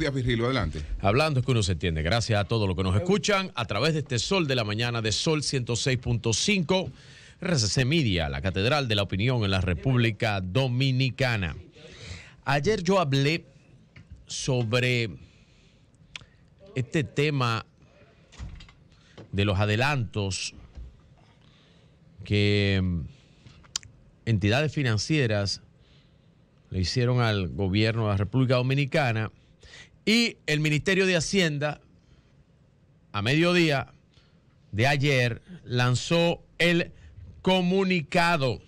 Díaz Virgilio. Adelante. Hablando es que uno se entiende. Gracias a todos los que nos escuchan a través de este Sol de la Mañana de Sol 106.5, RCC Media, la Catedral de la Opinión en la República Dominicana. Ayer yo hablé sobre este tema de los adelantos que mm, entidades financieras le hicieron al gobierno de la República Dominicana y el Ministerio de Hacienda, a mediodía de ayer, lanzó el comunicado.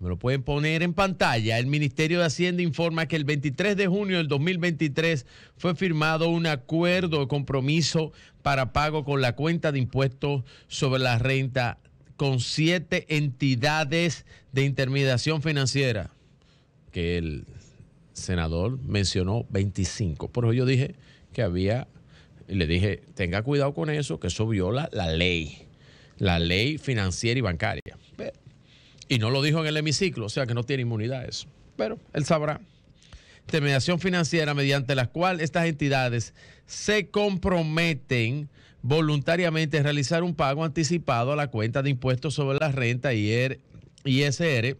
Me lo pueden poner en pantalla. El Ministerio de Hacienda informa que el 23 de junio del 2023 fue firmado un acuerdo de compromiso para pago con la cuenta de impuestos sobre la renta con siete entidades de intermediación financiera, que el senador mencionó 25. Por eso yo dije que había, le dije, tenga cuidado con eso, que eso viola la ley, la ley financiera y bancaria. Y no lo dijo en el hemiciclo, o sea que no tiene inmunidad eso. Pero él sabrá. Terminación financiera mediante la cual estas entidades se comprometen voluntariamente a realizar un pago anticipado a la cuenta de impuestos sobre la renta y ISR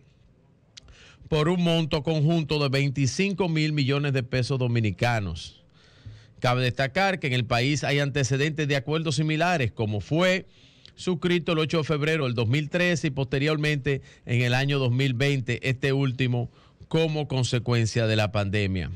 por un monto conjunto de 25 mil millones de pesos dominicanos. Cabe destacar que en el país hay antecedentes de acuerdos similares, como fue suscrito el 8 de febrero del 2013 y posteriormente en el año 2020, este último como consecuencia de la pandemia.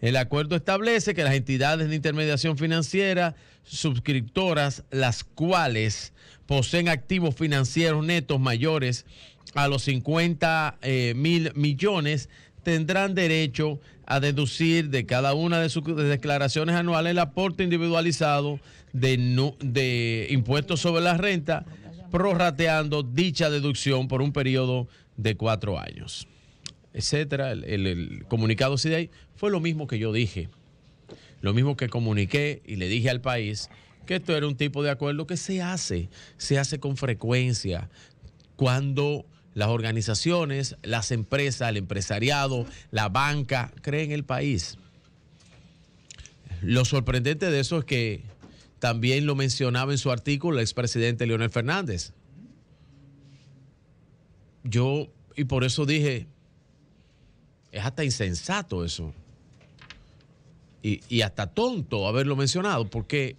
El acuerdo establece que las entidades de intermediación financiera suscriptoras, las cuales poseen activos financieros netos mayores a los 50 eh, mil millones tendrán derecho a deducir de cada una de sus declaraciones anuales el aporte individualizado de, de impuestos sobre la renta, prorrateando dicha deducción por un periodo de cuatro años, etcétera. El, el comunicado CIDEI fue lo mismo que yo dije, lo mismo que comuniqué y le dije al país que esto era un tipo de acuerdo que se hace, se hace con frecuencia cuando las organizaciones, las empresas, el empresariado, la banca, creen el país. Lo sorprendente de eso es que también lo mencionaba en su artículo el expresidente Leonel Fernández. Yo, y por eso dije, es hasta insensato eso. Y, y, hasta tonto haberlo mencionado, porque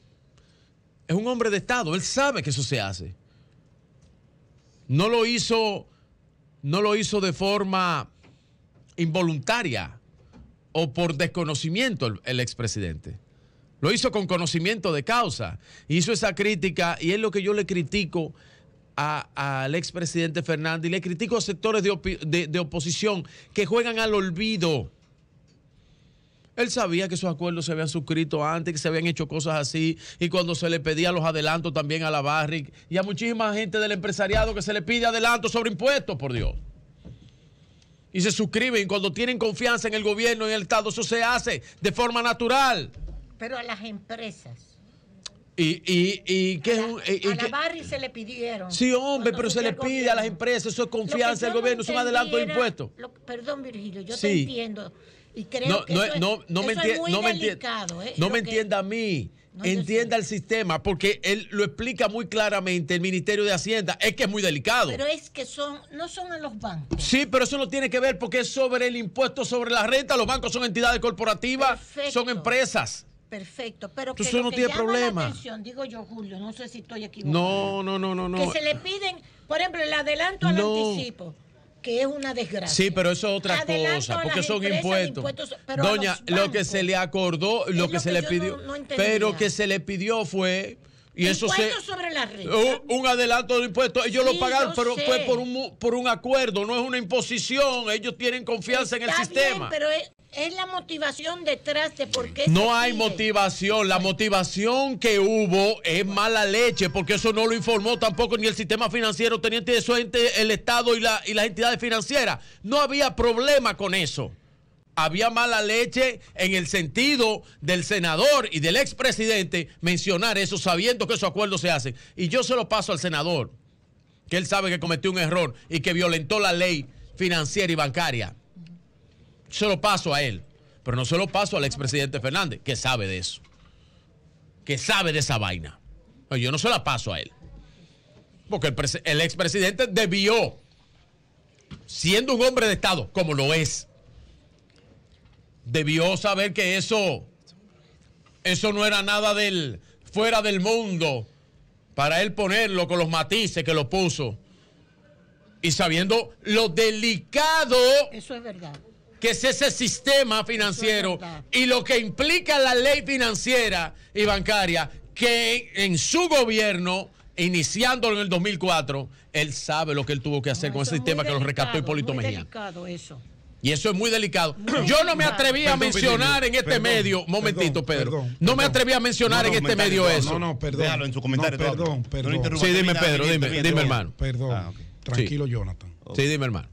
es un hombre de Estado, él sabe que eso se hace. No lo hizo no lo hizo de forma involuntaria o por desconocimiento el, expresidente. Lo hizo con conocimiento de causa. Hizo esa crítica y es lo que yo le critico al expresidente Fernández y le critico a sectores de, oposición que juegan al olvido. Él sabía que esos acuerdos se habían suscrito antes, que se habían hecho cosas así, y cuando se le pedía los adelantos también a la barri y a muchísima gente del empresariado que se le pide adelantos sobre impuestos, por Dios. Y se suscriben, cuando tienen confianza en el gobierno y en el Estado, eso se hace de forma natural. Pero a las empresas. Y, y, y que a, la se le pidieron. Sí, hombre, pero se le pide a las empresas, eso es confianza del gobierno, es adelanto de impuestos. perdón, Virgilio, yo te entiendo y creo no, que es, me, muy delicado, no me entienda a mí. entienda el sistema, porque él lo explica muy claramente el Ministerio de Hacienda. Es que es muy delicado. Pero es que son, no son a los bancos. Sí, pero eso no tiene que ver porque es sobre el impuesto sobre la renta. Los bancos son entidades corporativas, son empresas. Perfecto, pero que eso no tiene problema. atención, digo yo, Julio, no sé si estoy No, no, no, no, Que se le piden, por ejemplo, el adelanto al anticipo que es una desgracia. Sí, pero eso es otra cosa, porque son impuestos. Doña, lo que se le acordó, lo que, se le pidió, pero que se le pidió fue... Y eso se, sobre la un, oh, un, adelanto de impuestos. Ellos lo pagaron, pero fue por un, por un acuerdo, no es una imposición. Ellos tienen confianza en el sistema es la motivación detrás de por qué. No hay motivación. La motivación que hubo es mala leche, porque eso no lo informó tampoco ni el sistema financiero teniente de suerte el Estado y, y las entidades financieras. No había problema con eso. Había mala leche en el sentido del senador y del expresidente mencionar eso sabiendo que esos acuerdos se hacen. Y yo se lo paso al senador, que él sabe que cometió un error y que violentó la ley financiera y bancaria se lo paso a él, pero no se lo paso al expresidente Fernández, que sabe de eso, que sabe de esa vaina. yo no se la paso a él, porque el, expresidente debió, siendo un hombre de Estado, como lo es, debió saber que eso, eso no era nada del fuera del mundo para él ponerlo con los matices que lo puso y sabiendo lo delicado. Eso es verdad que es ese sistema financiero y lo que implica la ley financiera y bancaria que en su gobierno iniciándolo en el 2004, él sabe lo que él tuvo que hacer con ese sistema que lo rescató Hipólito Mejía. eso. Y eso es muy delicado. Yo no me atreví a mencionar en este medio, momentito Pedro, no me atreví a mencionar en este medio eso. No, no, perdón. Déjalo en su comentario. perdón, perdón. sí, dime Pedro, dime, hermano. Perdón. Ah, Tranquilo, Jonathan. Sí, dime hermano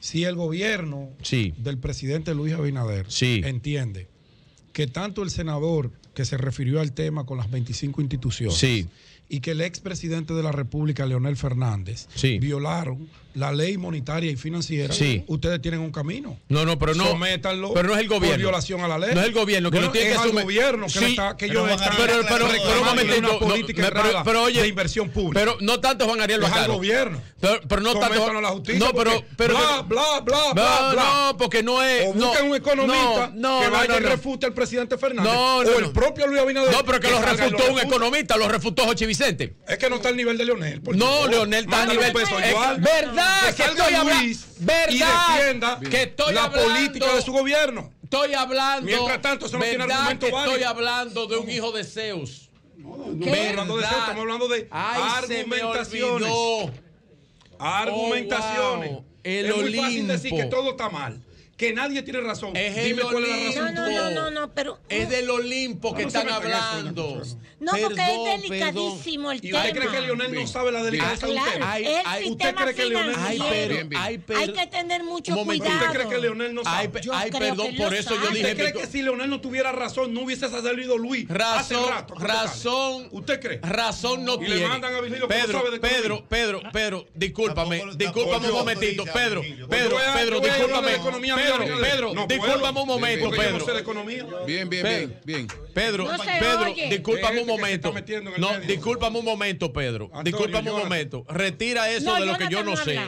si el gobierno del presidente Luis Abinader entiende que tanto el senador que se refirió al tema con las 25 instituciones, sí y que el expresidente de la República, Leonel Fernández, violaron la ley monetaria y financiera, ustedes tienen un camino. No, no, pero no. Sométanlo pero no es el gobierno. Por violación a la ley. No es el gobierno que bueno, lo tiene es que asumir. gobierno que, sí, está, que pero, ellos están pero, pero, pero, un momento, una política no, pero, oye, de inversión pública. Pero no tanto Juan Ariel lo Es al gobierno. Pero, no tanto. la justicia no, pero, pero bla, bla, bla, bla, bla. No, porque no es. O busquen un economista no, que vaya y refute al presidente Fernández. No, no. o el propio Luis Abinader. No, pero que lo refutó un economista, lo refutó Jochi es que no está al nivel de Leonel. No, Leonel está al nivel. es, verdad que estoy hablando. Verdad que estoy la hablando, política de su gobierno. Estoy hablando. Mientras tanto, eso no tiene argumento válido. Estoy hablando de un hijo de Zeus. No, no, no estamos hablando de Zeus, estamos hablando de argumentaciones. argumentaciones. Oh, El es Olimpo. muy fácil decir que todo está mal que nadie tiene razón. Es Dime cuál es la razón. No, no, no, no, pero. Es del Olimpo que están hablando. No, porque es delicadísimo el tema. Ah, ¿Y usted cree que Leonel no sabe la delicadeza de del tema? ¿Usted cree que Leonel no sabe? Hay, hay que tener mucho cuidado. ¿Usted cree que Leonel no sabe? Yo Ay, perdón, por eso yo dije. ¿Usted cree que si Leonel no tuviera razón, no hubiese salido Luis? Razón, razón. ¿Usted cree? Razón no tiene. le mandan a Pedro, Pedro, Pedro, Pedro, discúlpame, discúlpame un momentito. Pedro, Pedro, Pedro, discúlpame. Pedro, Pedro, un momento, Pedro. bien, bien, bien, bien. Pedro, Pedro, un momento. No, un momento, Pedro. disculpame un momento. Retira eso de lo que yo no sé.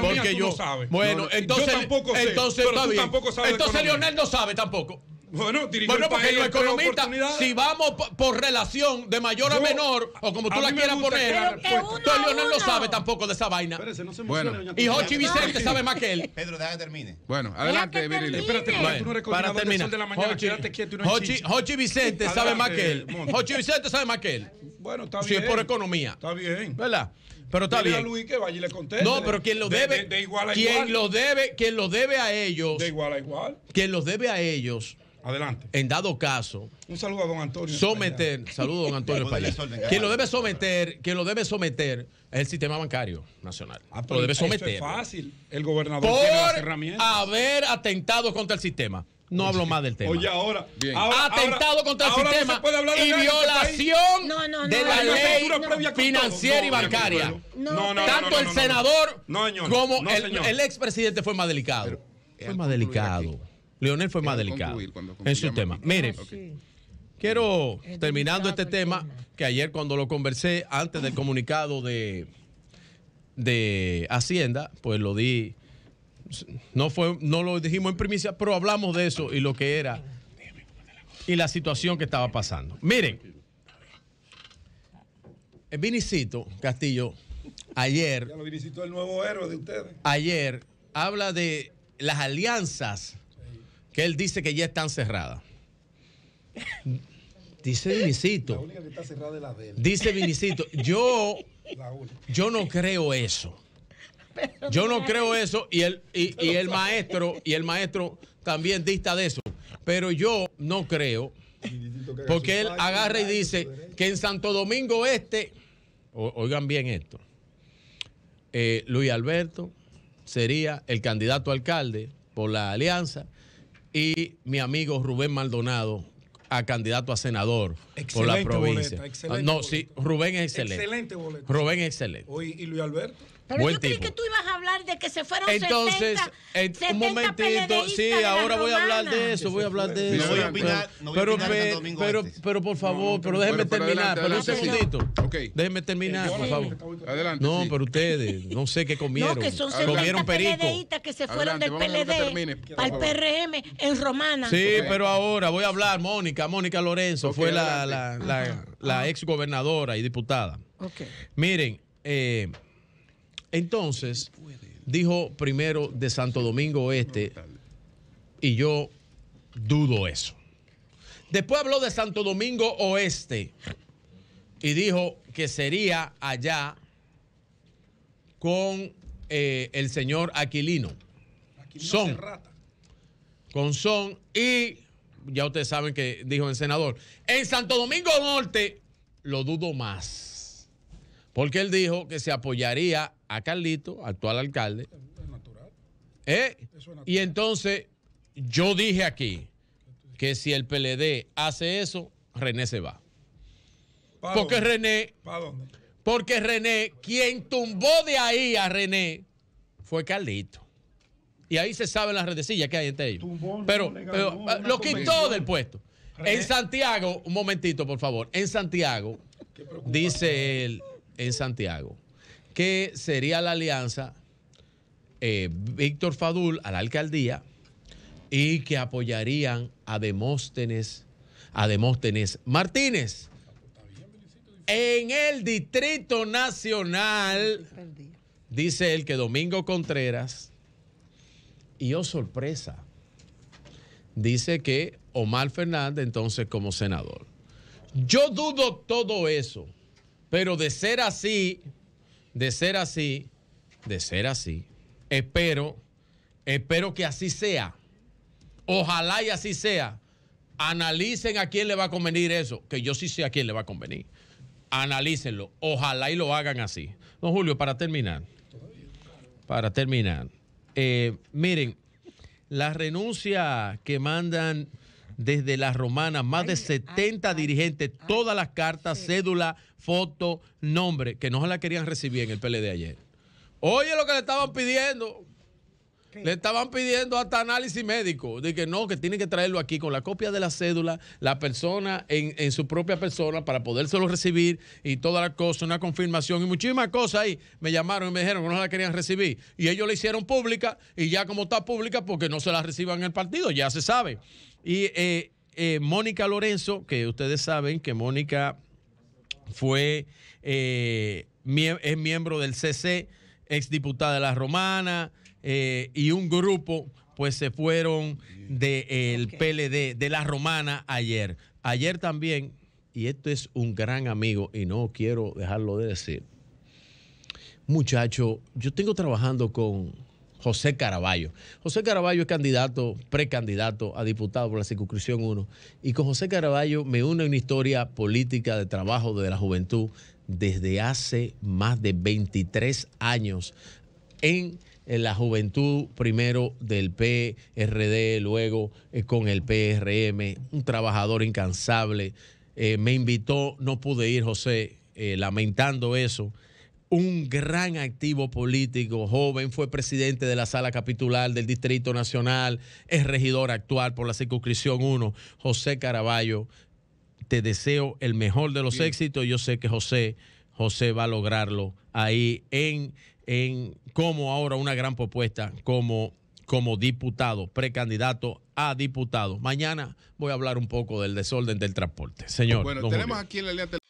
porque yo. Bueno, entonces. entonces, está Entonces, Leonel no sabe tampoco. Bueno, porque bueno, el los economistas, si vamos por relación de mayor a menor, o como tú la quieras poner, pues, Leonel no sabe tampoco de esa vaina. Espérese, no se bueno. Y Jochi Vicente sabe más que él. Pedro, déjame termine. Bueno, adelante, Virilio. Espérate, tú no para terminar. de la mañana, quieto Vicente sabe más que él. Jochi Vicente sabe más que él. Bueno, está bien. Si es por economía. Está bien. ¿Verdad? Pero está bien. No, pero quien lo debe. De, igual a igual. debe, quien lo debe a ellos. De igual a igual. Quien lo debe a ellos Adelante. En dado caso. Un saludo a don Antonio. Someter. Saludo don Antonio Quien lo debe someter, quien lo debe someter es el sistema bancario nacional. lo debe someter. Es fácil. El gobernador por Haber atentado contra el sistema. No hablo más del tema. Oye, ahora. atentado contra el sistema y violación de la ley financiera y bancaria. Tanto el senador como el, el expresidente fue más delicado. fue más delicado. Leonel fue más delicado en su tema. Mire, ah, quiero, terminando este tema, que ayer cuando lo conversé, antes del comunicado de, de Hacienda, pues lo di, no, fue, no lo dijimos en primicia, pero hablamos de eso y lo que era y la situación que estaba pasando. Miren, el Vinicito Castillo, ayer... el nuevo de ustedes. Ayer habla de las alianzas que él dice que ya están cerradas. Dice Vinicito. Dice Vinicito, yo, yo no creo eso. Yo no creo eso y el, y, el maestro y el maestro también dista de eso. Pero yo no creo porque él agarra y dice que en Santo Domingo Este, oigan bien esto, eh, Luis Alberto sería el candidato alcalde por la alianza y mi amigo Rubén Maldonado a candidato a senador por la provincia. Ah, no, sí, Rubén es excelente. Excelente Rubén es excelente. ¿Y Luis Alberto? Pero yo creí que tú ibas a hablar de que se fueron Entonces, 70, un momentito, sí, ahora voy a hablar de eso, voy a hablar de eso. voy a opinar, no voy pero, por favor, pero déjenme terminar, pero un segundito. Déjenme terminar, por favor. Adelante. No, pero ustedes, no sé qué comieron. No, que son 70 comieron peritas que se fueron del PLD el PRM en Romana. Sí, pero ahora voy a hablar Mónica, Mónica Lorenzo fue la ex gobernadora y diputada. Miren, eh entonces, dijo primero de Santo Domingo Oeste, y yo dudo eso. Después habló de Santo Domingo Oeste y dijo que sería allá con eh, el señor Aquilino. Son. Con Son y ya ustedes saben que dijo el senador. En Santo Domingo Norte lo dudo más. Porque él dijo que se apoyaría a Carlito, actual alcalde. ¿Eh? Y entonces yo dije aquí que si el PLD hace eso, René se va. Porque René. ¿Para dónde? Porque René, quien tumbó de ahí a René fue Carlito. Y ahí se saben las redesillas que hay entre ellos. pero, ah, lo quitó del puesto. En Santiago, un momentito, por favor. En Santiago, dice él, en Santiago, que sería la alianza eh, Víctor Fadul a la alcaldía y que apoyarían a Demóstenes, a Demóstenes Martínez. En el Distrito Nacional, dice él que Domingo Contreras, y oh sorpresa, dice que Omar Fernández entonces como senador. Yo dudo todo eso, pero de ser así, de ser así, de ser así, espero, espero que así sea. Ojalá y así sea. Analicen a quién le va a convenir eso, que yo sí sé a quién le va a convenir. Analícenlo. Ojalá y lo hagan así. Don Julio, para terminar, para terminar, eh, miren, la renuncia que mandan desde la romana, más de 70 dirigentes, todas las cartas, cédula, foto, nombre, que no se la querían recibir en el PLD ayer. Oye lo que le estaban pidiendo. Le estaban pidiendo hasta análisis médico, de que no, que tienen que traerlo aquí con la copia de la cédula, la persona en, su propia persona para podérselo recibir y toda la cosa, una confirmación y muchísimas cosas ahí. Me llamaron y me dijeron que no la querían recibir. Y ellos la hicieron pública y ya como está pública, porque no se la reciban en el partido, ya se sabe. Y eh, eh, Mónica Lorenzo, que ustedes saben que Mónica fue eh, es miembro del CC, exdiputada de la Romana, y un grupo pues se fueron del PLD, de la Romana ayer. Ayer también, y esto es un gran amigo, y no quiero dejarlo de decir, muchacho, yo tengo trabajando con José Caraballo. José Caraballo es candidato, precandidato a diputado por la circunscripción 1. Y con José Caraballo me une una historia política de trabajo de la juventud desde hace más de 23 años en la juventud primero del PRD, luego eh, con el PRM, un trabajador incansable. Eh, me invitó, no pude ir, José, eh, lamentando eso, un gran activo político, joven, fue presidente de la sala capitular del Distrito Nacional, es regidor actual por la circunscripción 1, José Caraballo. Te deseo el mejor de los éxitos. Yo sé que José, José va a lograrlo ahí en, como ahora una gran propuesta como, como diputado, precandidato a diputado. Mañana voy a hablar un poco del desorden del transporte. Señor. Bueno, tenemos aquí en la